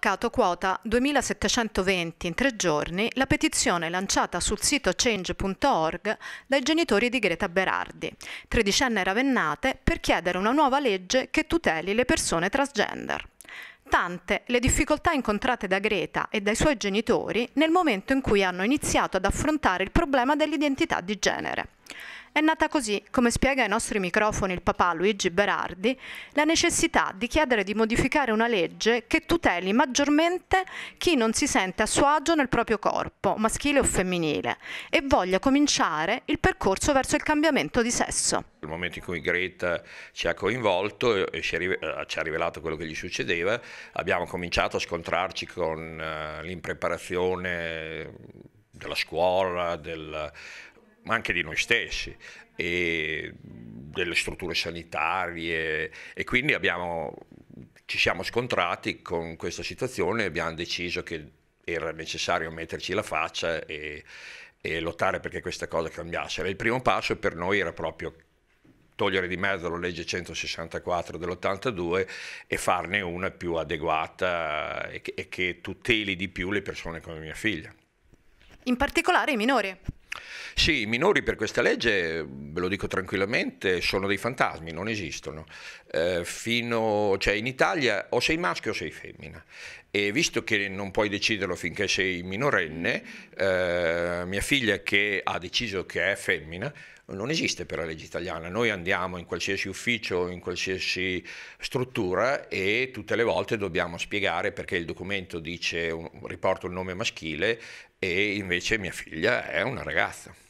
toccato quota 2720 in tre giorni la petizione lanciata sul sito change.org dai genitori di Greta Berardi, tredicenne ravennate, per chiedere una nuova legge che tuteli le persone transgender. Tante le difficoltà incontrate da Greta e dai suoi genitori nel momento in cui hanno iniziato ad affrontare il problema dell'identità di genere. È nata così, come spiega ai nostri microfoni il papà Luigi Berardi, la necessità di chiedere di modificare una legge che tuteli maggiormente chi non si sente a suo agio nel proprio corpo, maschile o femminile, e voglia cominciare il percorso verso il cambiamento di sesso. Nel momento in cui Greta ci ha coinvolto e eh, ci ha rivelato quello che gli succedeva, abbiamo cominciato a scontrarci con eh, l'impreparazione della scuola, del, ma anche di noi stessi e delle strutture sanitarie e quindi abbiamo, ci siamo scontrati con questa situazione e abbiamo deciso che era necessario metterci la faccia e, e lottare perché questa cosa cambiasse. Il primo passo per noi era proprio togliere di mezzo la legge 164 dell'82 e farne una più adeguata e che, e che tuteli di più le persone come mia figlia. In particolare i minori. Sì, i minori per questa legge, ve lo dico tranquillamente, sono dei fantasmi, non esistono. Eh, fino, cioè in Italia o sei maschio o sei femmina. E visto che non puoi deciderlo finché sei minorenne, eh, mia figlia che ha deciso che è femmina, non esiste per la legge italiana. Noi andiamo in qualsiasi ufficio, in qualsiasi struttura e tutte le volte dobbiamo spiegare perché il documento dice, riporto il nome maschile e invece mia figlia è una ragazza.